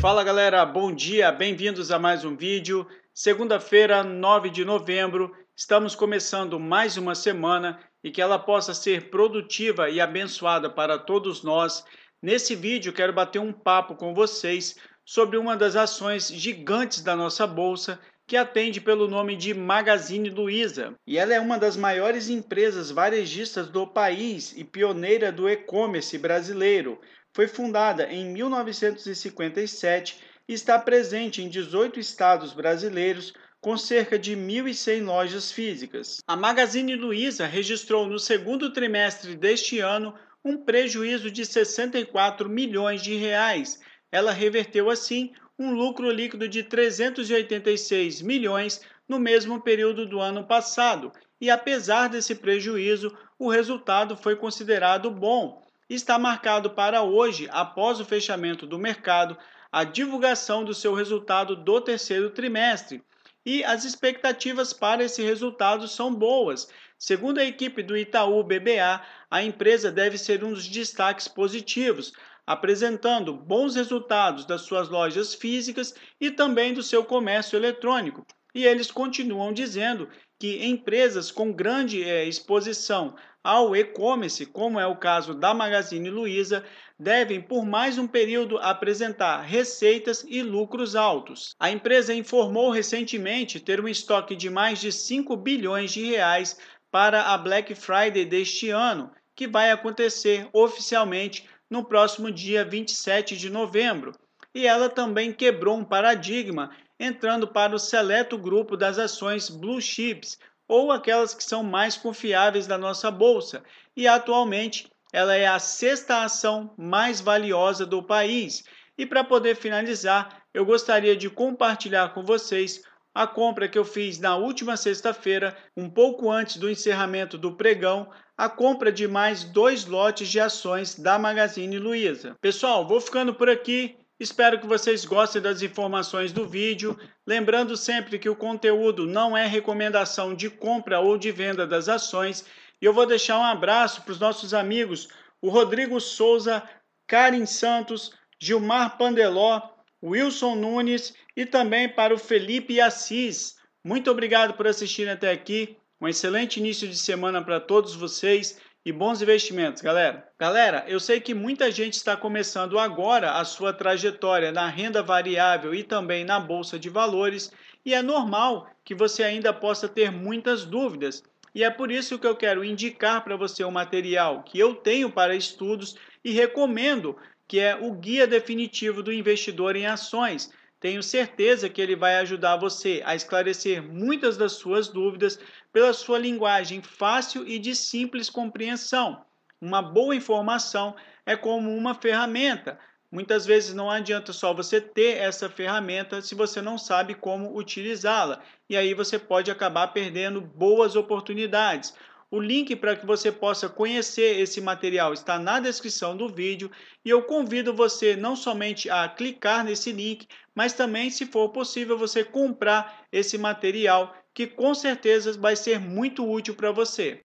Fala galera, bom dia, bem-vindos a mais um vídeo. Segunda-feira, 9 de novembro, estamos começando mais uma semana e que ela possa ser produtiva e abençoada para todos nós. Nesse vídeo, quero bater um papo com vocês sobre uma das ações gigantes da nossa bolsa que atende pelo nome de Magazine Luiza, e ela é uma das maiores empresas varejistas do país e pioneira do e-commerce brasileiro. Foi fundada em 1957 e está presente em 18 estados brasileiros, com cerca de 1.100 lojas físicas. A Magazine Luiza registrou no segundo trimestre deste ano um prejuízo de 64 milhões de reais ela reverteu assim um lucro líquido de 386 milhões no mesmo período do ano passado, e apesar desse prejuízo, o resultado foi considerado bom. Está marcado para hoje, após o fechamento do mercado, a divulgação do seu resultado do terceiro trimestre. E as expectativas para esse resultado são boas. Segundo a equipe do Itaú BBA, a empresa deve ser um dos destaques positivos, apresentando bons resultados das suas lojas físicas e também do seu comércio eletrônico. E eles continuam dizendo que empresas com grande é, exposição ao e-commerce, como é o caso da Magazine Luiza, devem por mais um período apresentar receitas e lucros altos. A empresa informou recentemente ter um estoque de mais de 5 bilhões de reais para a Black Friday deste ano, que vai acontecer oficialmente no próximo dia 27 de novembro. E ela também quebrou um paradigma, entrando para o seleto grupo das ações blue chips, ou aquelas que são mais confiáveis da nossa bolsa, e atualmente ela é a sexta ação mais valiosa do país. E para poder finalizar, eu gostaria de compartilhar com vocês a compra que eu fiz na última sexta-feira, um pouco antes do encerramento do pregão, a compra de mais dois lotes de ações da Magazine Luiza. Pessoal, vou ficando por aqui. Espero que vocês gostem das informações do vídeo. Lembrando sempre que o conteúdo não é recomendação de compra ou de venda das ações. E eu vou deixar um abraço para os nossos amigos, o Rodrigo Souza, Karin Santos, Gilmar Pandeló, Wilson Nunes e também para o Felipe Assis. Muito obrigado por assistir até aqui. Um excelente início de semana para todos vocês e bons investimentos, galera. Galera, eu sei que muita gente está começando agora a sua trajetória na renda variável e também na bolsa de valores, e é normal que você ainda possa ter muitas dúvidas. E é por isso que eu quero indicar para você o material que eu tenho para estudos e recomendo, que é o Guia Definitivo do Investidor em Ações, tenho certeza que ele vai ajudar você a esclarecer muitas das suas dúvidas pela sua linguagem fácil e de simples compreensão. Uma boa informação é como uma ferramenta. Muitas vezes não adianta só você ter essa ferramenta se você não sabe como utilizá-la, e aí você pode acabar perdendo boas oportunidades. O link para que você possa conhecer esse material está na descrição do vídeo e eu convido você não somente a clicar nesse link, mas também, se for possível, você comprar esse material que com certeza vai ser muito útil para você.